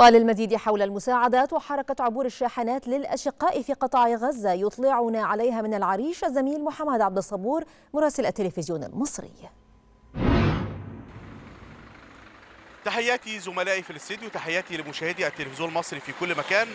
وللمزيد حول المساعدات وحركة عبور الشاحنات للأشقاء في قطاع غزة يطلعنا عليها من العريش الزميل محمد عبد الصبور مراسل التلفزيون المصري تحياتي زملائي في الاستديو تحياتي لمشاهدي التلفزيون المصري في كل مكان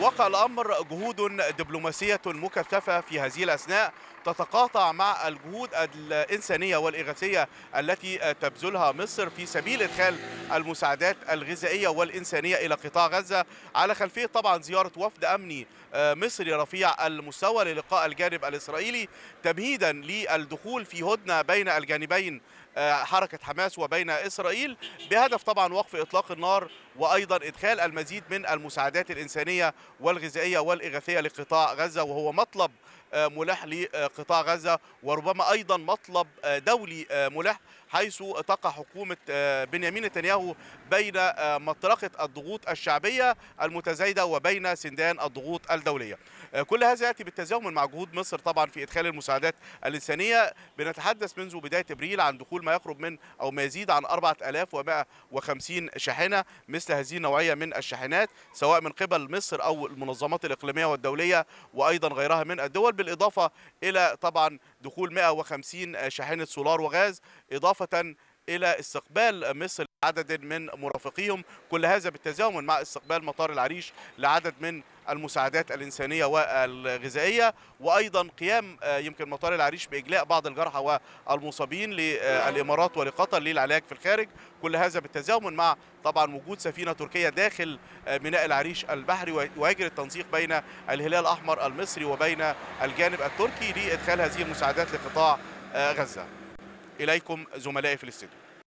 وقع الأمر جهود دبلوماسية مكثفة في هذه الأثناء تتقاطع مع الجهود الإنسانية والإغاثية التي تبذلها مصر في سبيل إدخال المساعدات الغذائية والإنسانية إلى قطاع غزة على خلفية طبعا زيارة وفد أمني آه، مصري رفيع المستوى للقاء الجانب الإسرائيلي تمهيدا للدخول في هدنة بين الجانبين حركة حماس وبين إسرائيل بهدف طبعا وقف إطلاق النار وأيضا إدخال المزيد من المساعدات الإنسانية والغذائية والإغاثية لقطاع غزة وهو مطلب آه، ملح لقطاع غزة وربما أيضا مطلب آه، دولي آه، ملح حيث تقع حكومة بنيامين نتنياهو بين مطرقة الضغوط الشعبية المتزايدة وبين سندان الضغوط الدولية كل هذا يأتي بالتزامن مع جهود مصر طبعا في إدخال المساعدات الإنسانية بنتحدث منذ بداية أبريل عن دخول ما يقرب من أو ما يزيد عن 4150 شاحنة مثل هذه النوعية من الشاحنات سواء من قبل مصر أو المنظمات الإقليمية والدولية وأيضا غيرها من الدول بالاضافه الى طبعا دخول 150 شاحنه سولار وغاز اضافه الى استقبال مصر لعدد من مرافقيهم كل هذا بالتزامن مع استقبال مطار العريش لعدد من المساعدات الإنسانية والغذائية وأيضا قيام آه، يمكن مطار العريش بإجلاء بعض الجرحى والمصابين للإمارات ولقطر للعلاج في الخارج كل هذا بالتزامن مع طبعا وجود سفينة تركية داخل آه، ميناء العريش البحري ويجري التنسيق بين الهلال الأحمر المصري وبين الجانب التركي لإدخال هذه المساعدات لقطاع آه، غزة إليكم زملائي في الاستديو